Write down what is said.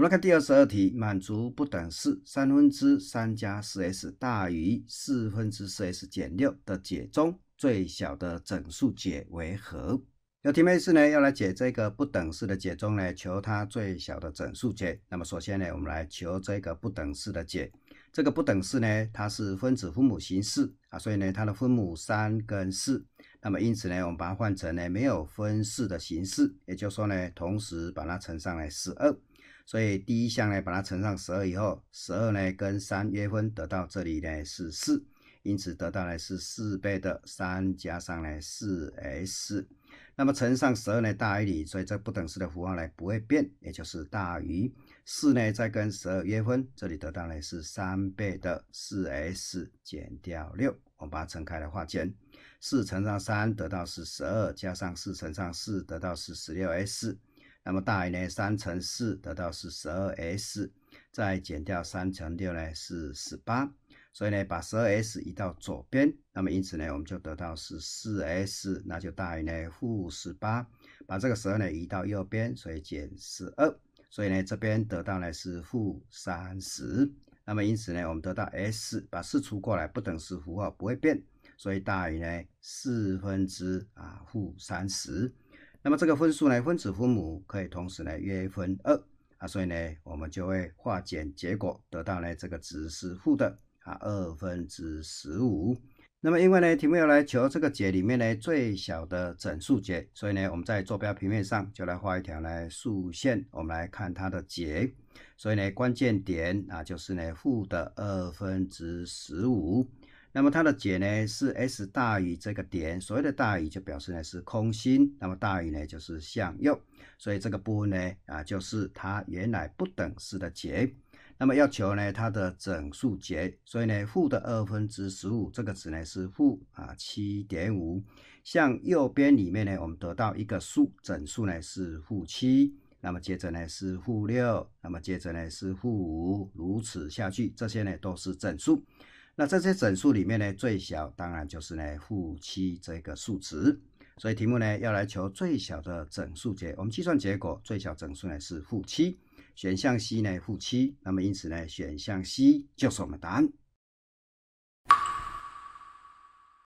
我们来看第二十二题，满足不等式三分之三加四 s 大于四分之四 s 减六的解中最小的整数解为和。有题目意思呢，要来解这个不等式的解中呢，求它最小的整数解。那么首先呢，我们来求这个不等式的解。这个不等式呢，它是分子分母形式啊，所以呢，它的分母三跟四。那么因此呢，我们把它换成呢没有分式的形式，也就是说呢，同时把它乘上来十二。所以第一项呢，把它乘上十二以后，十二呢跟三约分得到这里呢是四，因此得到呢是四倍的三加上呢四 s，那么乘上十二呢大于零，所以这不等式的符号呢不会变，也就是大于四呢再跟十二约分，这里得到呢是三倍的四 s 减掉六，我们把它乘开来化简，四乘上三得到是十二，加上四乘上四得到是十六 s。那么大于呢，三乘四得到是十二 s，再减掉三乘六呢是十八，所以呢把十二 s 移到左边，那么因此呢我们就得到是四 s，那就大于呢负十八，把这个十二呢移到右边，所以减十二，所以呢这边得到呢是负三十，那么因此呢我们得到 s，把四除过来，不等式符号不会变，所以大于呢四分之啊负三十。那么这个分数呢，分子分母可以同时呢约分二啊，所以呢我们就会化简结果得到呢这个值是负的啊二分之十五。那么因为呢题目要来求这个解里面呢最小的整数解，所以呢我们在坐标平面上就来画一条呢竖线，我们来看它的解。所以呢关键点啊就是呢负的二分之十五。那么它的解呢是 S 大于这个点，所谓的大于就表示呢是空心，那么大于呢就是向右，所以这个波呢啊就是它原来不等式的解。那么要求呢它的整数解，所以呢负的二分之十五这个值呢是负啊七点五，向右边里面呢我们得到一个数，整数呢是负七，那么接着呢是负六，那么接着呢是负五，如此下去，这些呢都是整数。那这些整数里面呢，最小当然就是呢负七这个数值，所以题目呢要来求最小的整数解，我们计算结果最小整数呢是负七，选项 C 呢负七，那么因此呢选项 C 就是我们答案。